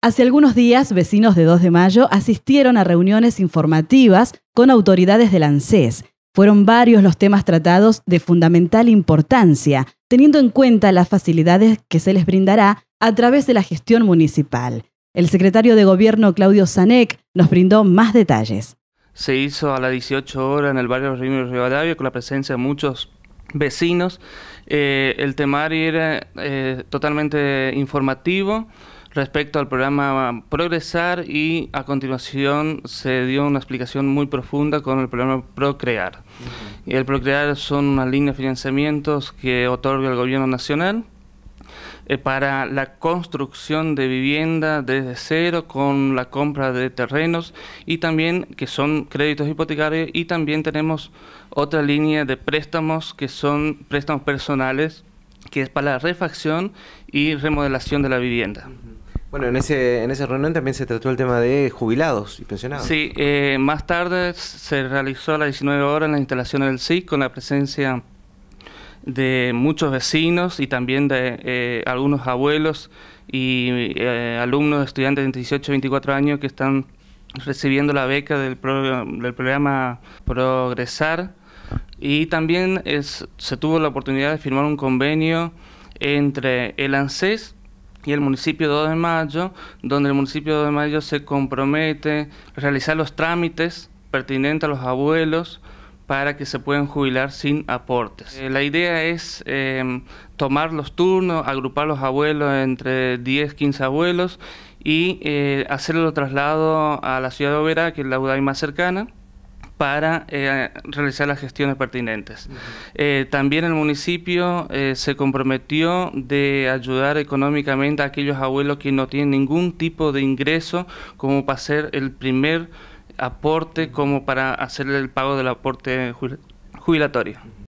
Hace algunos días, vecinos de 2 de mayo asistieron a reuniones informativas con autoridades del ANSES. Fueron varios los temas tratados de fundamental importancia, teniendo en cuenta las facilidades que se les brindará a través de la gestión municipal. El secretario de Gobierno, Claudio Zanek, nos brindó más detalles. Se hizo a las 18 horas en el barrio Río Rivadavia con la presencia de muchos vecinos. Eh, el temario era eh, totalmente informativo respecto al programa Progresar y a continuación se dio una explicación muy profunda con el programa Procrear. Y el Procrear son unas líneas de financiamientos que otorga el gobierno nacional eh, para la construcción de vivienda desde cero con la compra de terrenos y también que son créditos hipotecarios y también tenemos otra línea de préstamos que son préstamos personales que es para la refacción y remodelación de la vivienda. Bueno, en ese, en ese reunión también se trató el tema de jubilados y pensionados. Sí, eh, más tarde se realizó a las 19 horas en la instalación del SIC con la presencia de muchos vecinos y también de eh, algunos abuelos y eh, alumnos, estudiantes de 18 24 años que están recibiendo la beca del, del programa Progresar. Y también se tuvo la oportunidad de firmar un convenio entre el ANSES y el municipio 2 de mayo, donde el municipio 2 de mayo se compromete a realizar los trámites pertinentes a los abuelos para que se puedan jubilar sin aportes. Eh, la idea es em, tomar los turnos, agrupar los abuelos entre 10, 15 abuelos y eh, hacer los traslado a la ciudad de Oberá, que es la UDAI más cercana, para eh, realizar las gestiones pertinentes. Eh, también el municipio eh, se comprometió de ayudar económicamente a aquellos abuelos que no tienen ningún tipo de ingreso como para hacer el primer aporte, como para hacer el pago del aporte jubilatorio.